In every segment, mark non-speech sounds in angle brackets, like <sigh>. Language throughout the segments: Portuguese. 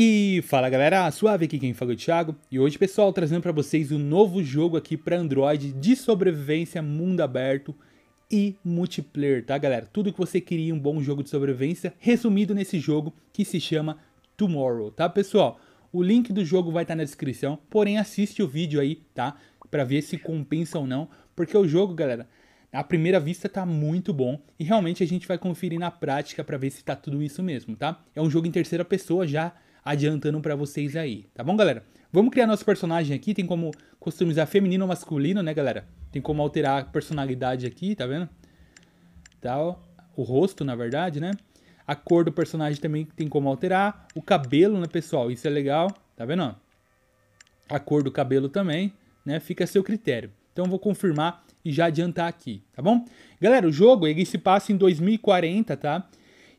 E fala galera, suave aqui quem fala é o Thiago, e hoje pessoal trazendo para vocês um novo jogo aqui para Android de sobrevivência, mundo aberto e multiplayer, tá galera? Tudo que você queria um bom jogo de sobrevivência, resumido nesse jogo que se chama Tomorrow, tá pessoal? O link do jogo vai estar tá na descrição, porém assiste o vídeo aí, tá? Para ver se compensa ou não, porque o jogo, galera, à primeira vista tá muito bom e realmente a gente vai conferir na prática para ver se tá tudo isso mesmo, tá? É um jogo em terceira pessoa já adiantando para vocês aí, tá bom, galera? Vamos criar nosso personagem aqui, tem como customizar feminino ou masculino, né, galera? Tem como alterar a personalidade aqui, tá vendo? Tal, tá, o rosto, na verdade, né? A cor do personagem também tem como alterar, o cabelo, né, pessoal? Isso é legal, tá vendo? A cor do cabelo também, né? Fica a seu critério. Então vou confirmar e já adiantar aqui, tá bom? Galera, o jogo ele se passa em 2040, tá?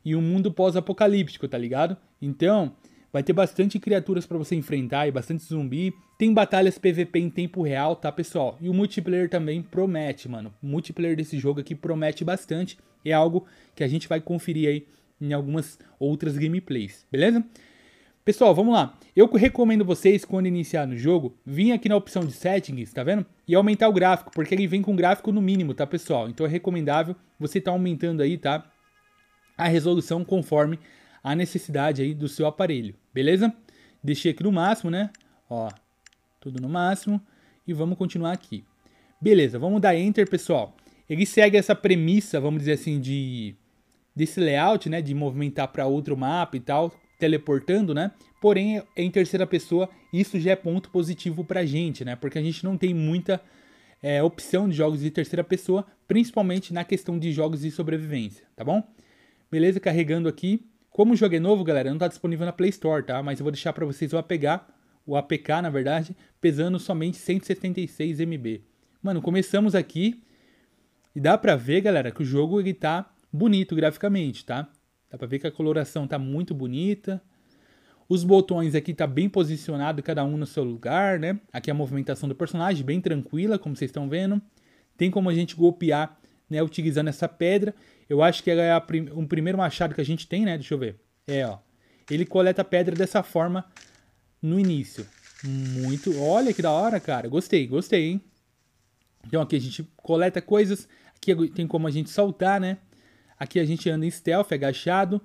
E um mundo pós-apocalíptico, tá ligado? Então, Vai ter bastante criaturas para você enfrentar e bastante zumbi. Tem batalhas PVP em tempo real, tá, pessoal? E o multiplayer também promete, mano. O multiplayer desse jogo aqui promete bastante. É algo que a gente vai conferir aí em algumas outras gameplays, beleza? Pessoal, vamos lá. Eu recomendo vocês, quando iniciar no jogo, vir aqui na opção de settings, tá vendo? E aumentar o gráfico, porque ele vem com gráfico no mínimo, tá, pessoal? Então é recomendável você estar tá aumentando aí, tá? A resolução conforme a necessidade aí do seu aparelho, beleza? Deixei aqui no máximo, né? Ó, tudo no máximo e vamos continuar aqui. Beleza, vamos dar enter, pessoal. Ele segue essa premissa, vamos dizer assim, de desse layout, né, de movimentar para outro mapa e tal, teleportando, né? Porém, em terceira pessoa, isso já é ponto positivo para a gente, né? Porque a gente não tem muita é, opção de jogos de terceira pessoa, principalmente na questão de jogos de sobrevivência, tá bom? Beleza, carregando aqui. Como o jogo é novo, galera, não está disponível na Play Store, tá? Mas eu vou deixar para vocês o APK, o APK, na verdade, pesando somente 176 MB. Mano, começamos aqui e dá para ver, galera, que o jogo ele tá bonito graficamente, tá? Dá para ver que a coloração tá muito bonita. Os botões aqui tá bem posicionado, cada um no seu lugar, né? Aqui a movimentação do personagem, bem tranquila, como vocês estão vendo. Tem como a gente golpear né, utilizando essa pedra. Eu acho que ela é prim um primeiro machado que a gente tem, né? Deixa eu ver. É, ó. Ele coleta pedra dessa forma no início. Muito. Olha que da hora, cara. Gostei, gostei, hein? Então aqui a gente coleta coisas. Aqui tem como a gente soltar, né? Aqui a gente anda em stealth, agachado.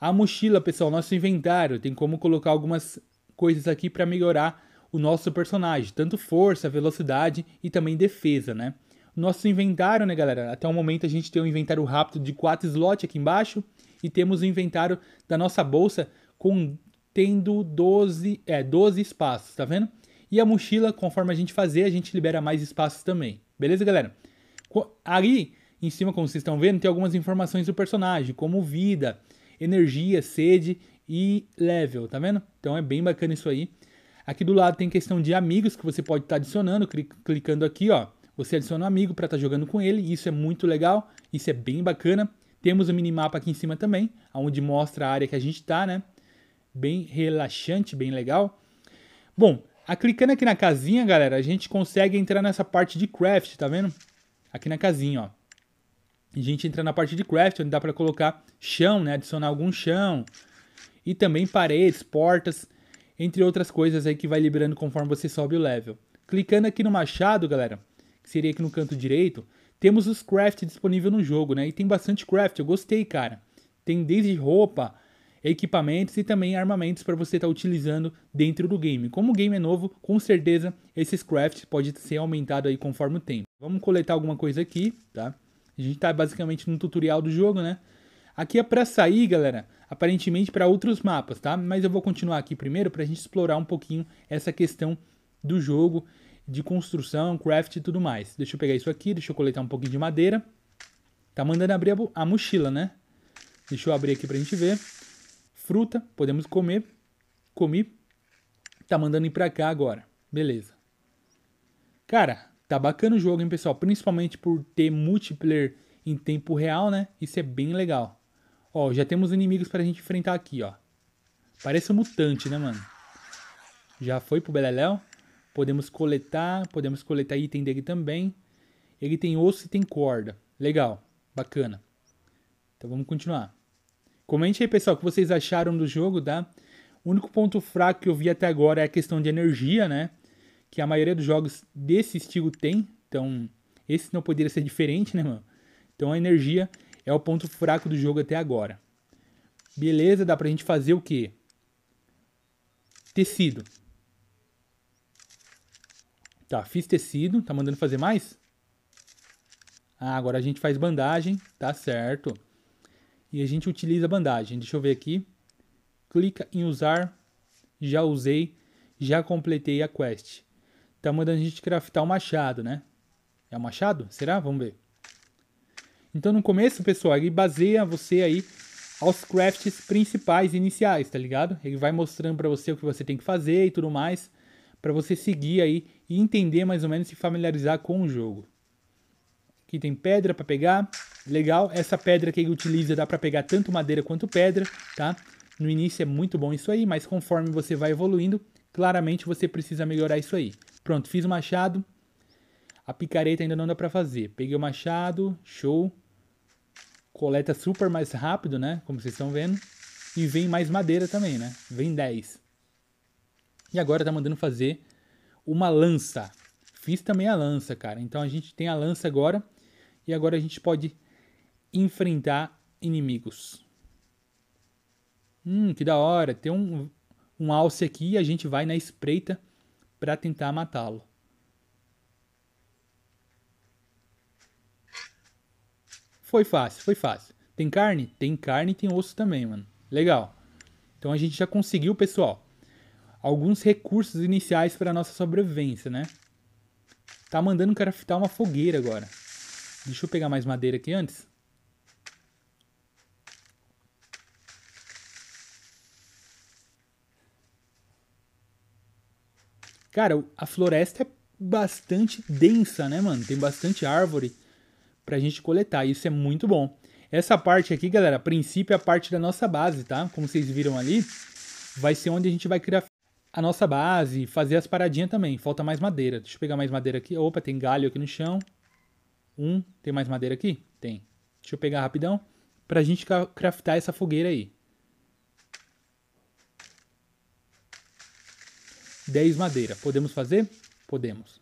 A mochila, pessoal, nosso inventário. Tem como colocar algumas coisas aqui para melhorar o nosso personagem. Tanto força, velocidade e também defesa, né? nosso inventário, né, galera? Até o momento a gente tem um inventário rápido de 4 slots aqui embaixo e temos o inventário da nossa bolsa com tendo 12, é, 12 espaços, tá vendo? E a mochila, conforme a gente fazer, a gente libera mais espaços também. Beleza, galera? Ali em cima, como vocês estão vendo, tem algumas informações do personagem, como vida, energia, sede e level, tá vendo? Então é bem bacana isso aí. Aqui do lado tem questão de amigos que você pode estar tá adicionando, clicando aqui, ó você adiciona um amigo para estar tá jogando com ele, isso é muito legal, isso é bem bacana. Temos o um minimapa aqui em cima também, onde mostra a área que a gente está, né? Bem relaxante, bem legal. Bom, a clicando aqui na casinha, galera, a gente consegue entrar nessa parte de craft, tá vendo? Aqui na casinha, ó. A gente entra na parte de craft, onde dá para colocar chão, né? Adicionar algum chão. E também paredes, portas, entre outras coisas aí que vai liberando conforme você sobe o level. Clicando aqui no machado, galera, que seria aqui no canto direito, temos os crafts disponíveis no jogo, né? E tem bastante craft, eu gostei, cara. Tem desde roupa, equipamentos e também armamentos para você estar tá utilizando dentro do game. Como o game é novo, com certeza esses crafts podem ser aumentados aí conforme o tempo. Vamos coletar alguma coisa aqui, tá? A gente está basicamente no tutorial do jogo, né? Aqui é para sair, galera, aparentemente para outros mapas, tá? Mas eu vou continuar aqui primeiro para a gente explorar um pouquinho essa questão do jogo de construção, craft e tudo mais. Deixa eu pegar isso aqui, deixa eu coletar um pouquinho de madeira. Tá mandando abrir a, a mochila, né? Deixa eu abrir aqui pra gente ver. Fruta, podemos comer. Comi. Tá mandando ir pra cá agora. Beleza. Cara, tá bacana o jogo, hein, pessoal? Principalmente por ter multiplayer em tempo real, né? Isso é bem legal. Ó, já temos inimigos pra gente enfrentar aqui, ó. Parece um mutante, né, mano? Já foi pro Beleléu? Podemos coletar, podemos coletar item dele também. Ele tem osso e tem corda. Legal, bacana. Então vamos continuar. Comente aí, pessoal, o que vocês acharam do jogo, tá? O único ponto fraco que eu vi até agora é a questão de energia, né? Que a maioria dos jogos desse estilo tem. Então, esse não poderia ser diferente, né, mano? Então a energia é o ponto fraco do jogo até agora. Beleza, dá pra gente fazer o quê? Tecido. Tá, fiz tecido. Tá mandando fazer mais? Ah, agora a gente faz bandagem. Tá certo. E a gente utiliza a bandagem. Deixa eu ver aqui. Clica em usar. Já usei. Já completei a quest. Tá mandando a gente craftar o um machado, né? É o um machado? Será? Vamos ver. Então no começo, pessoal, ele baseia você aí aos crafts principais iniciais, tá ligado? Ele vai mostrando para você o que você tem que fazer e tudo mais para você seguir aí e entender mais ou menos se familiarizar com o jogo. Aqui tem pedra para pegar, legal. Essa pedra que ele utiliza dá para pegar tanto madeira quanto pedra, tá? No início é muito bom isso aí, mas conforme você vai evoluindo, claramente você precisa melhorar isso aí. Pronto, fiz o machado. A picareta ainda não dá para fazer. Peguei o machado, show. Coleta super mais rápido, né? Como vocês estão vendo. E vem mais madeira também, né? Vem 10. E agora tá mandando fazer uma lança. Fiz também a lança, cara. Então a gente tem a lança agora. E agora a gente pode enfrentar inimigos. Hum, que da hora. Tem um, um alce aqui e a gente vai na espreita para tentar matá-lo. Foi fácil, foi fácil. Tem carne? Tem carne e tem osso também, mano. Legal. Então a gente já conseguiu, pessoal alguns recursos iniciais para nossa sobrevivência, né? Tá mandando craftar uma fogueira agora. Deixa eu pegar mais madeira aqui antes. Cara, a floresta é bastante densa, né, mano? Tem bastante árvore pra gente coletar. Isso é muito bom. Essa parte aqui, galera, a princípio é a parte da nossa base, tá? Como vocês viram ali, vai ser onde a gente vai criar a nossa base, fazer as paradinhas também. Falta mais madeira. Deixa eu pegar mais madeira aqui. Opa, tem galho aqui no chão. Um, tem mais madeira aqui? Tem. Deixa eu pegar rapidão pra gente craftar essa fogueira aí. 10 madeira. Podemos fazer? Podemos.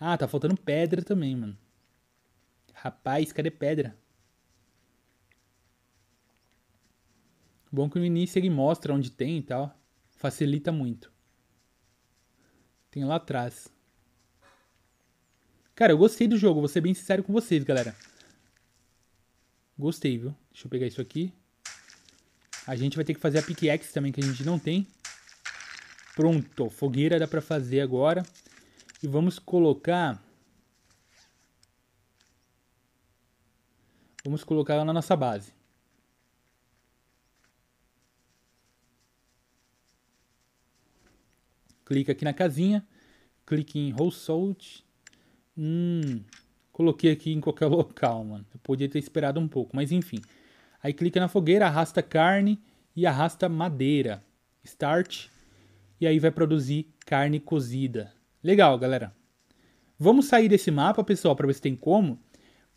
Ah, tá faltando pedra também, mano. Rapaz, cadê pedra? Bom que no início ele mostra onde tem e tal. Facilita muito. Tem lá atrás. Cara, eu gostei do jogo, vou ser bem sincero com vocês, galera. Gostei, viu? Deixa eu pegar isso aqui. A gente vai ter que fazer a pickaxe também, que a gente não tem. Pronto, fogueira dá pra fazer agora. E vamos colocar... Vamos colocar ela na nossa base. Clica aqui na casinha, clique em Household. Hum, coloquei aqui em qualquer <laughs> local, mano. Eu podia ter esperado um pouco, mas enfim. Aí clica na fogueira, arrasta carne e arrasta madeira. Start. E aí vai produzir carne cozida. Legal, galera. Vamos sair desse mapa, pessoal, para ver se tem como.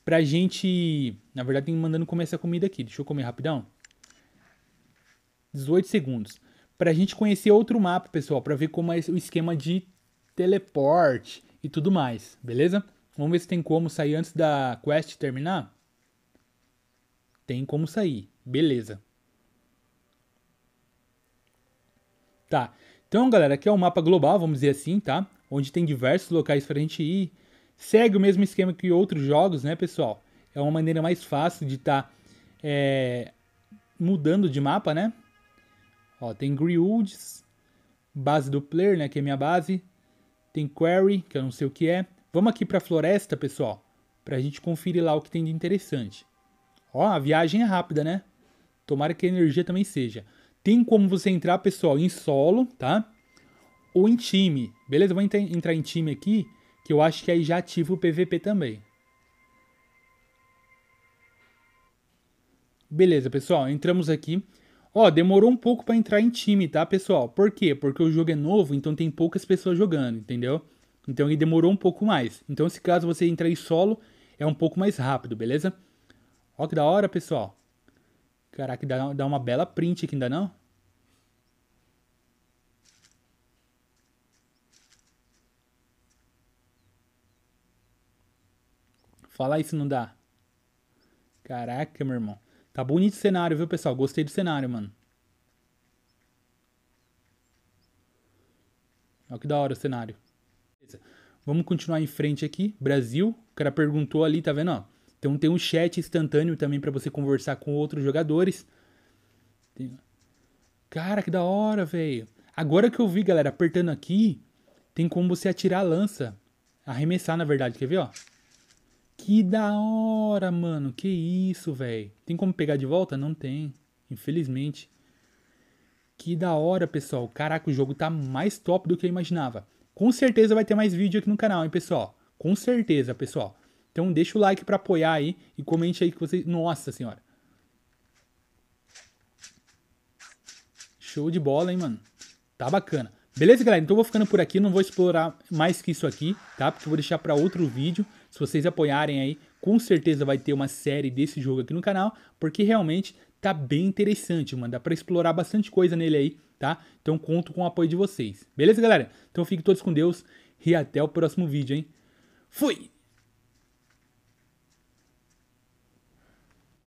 Pra gente... Na verdade, tem mandando comer essa comida aqui. Deixa eu comer rapidão. 18 segundos para a gente conhecer outro mapa, pessoal, para ver como é o esquema de teleporte e tudo mais, beleza? Vamos ver se tem como sair antes da quest terminar. Tem como sair, beleza. Tá, então galera, aqui é o um mapa global, vamos dizer assim, tá? Onde tem diversos locais para a gente ir. Segue o mesmo esquema que outros jogos, né, pessoal? É uma maneira mais fácil de estar tá, é, mudando de mapa, né? Ó, tem Grewoods, base do player, né, que é minha base. Tem Query, que eu não sei o que é. Vamos aqui para a floresta, pessoal, para a gente conferir lá o que tem de interessante. Ó, a viagem é rápida, né? Tomara que a energia também seja. Tem como você entrar, pessoal, em solo, tá? Ou em time. Beleza? Vou entrar em time aqui, que eu acho que aí já ativa o PVP também. Beleza, pessoal. Entramos aqui. Ó, demorou um pouco para entrar em time, tá, pessoal? Por quê? Porque o jogo é novo, então tem poucas pessoas jogando, entendeu? Então ele demorou um pouco mais. Então, se caso você entrar em solo, é um pouco mais rápido, beleza? Ó que da hora, pessoal. Caraca, dá, dá uma bela print aqui, ainda não? Fala aí se não dá. Caraca, meu irmão. Tá bonito o cenário, viu, pessoal? Gostei do cenário, mano. Olha que da hora o cenário. Beleza. Vamos continuar em frente aqui. Brasil. O cara perguntou ali, tá vendo? Ó, então tem um chat instantâneo também para você conversar com outros jogadores. Tem... Cara, que da hora, velho. Agora que eu vi, galera, apertando aqui, tem como você atirar a lança. Arremessar, na verdade. Quer ver, ó? Que da hora, mano. Que isso, velho. Tem como pegar de volta? Não tem. Infelizmente. Que da hora, pessoal. Caraca, o jogo tá mais top do que eu imaginava. Com certeza vai ter mais vídeo aqui no canal, hein, pessoal. Com certeza, pessoal. Então deixa o like para apoiar aí e comente aí que vocês... Nossa senhora. Show de bola, hein, mano. Tá bacana. Beleza, galera? Então eu vou ficando por aqui. Não vou explorar mais que isso aqui, tá? Porque eu vou deixar para outro vídeo. Se vocês apoiarem aí, com certeza vai ter uma série desse jogo aqui no canal, porque realmente tá bem interessante, mano. Dá pra explorar bastante coisa nele aí, tá? Então conto com o apoio de vocês. Beleza, galera? Então fiquem todos com Deus e até o próximo vídeo, hein? Fui!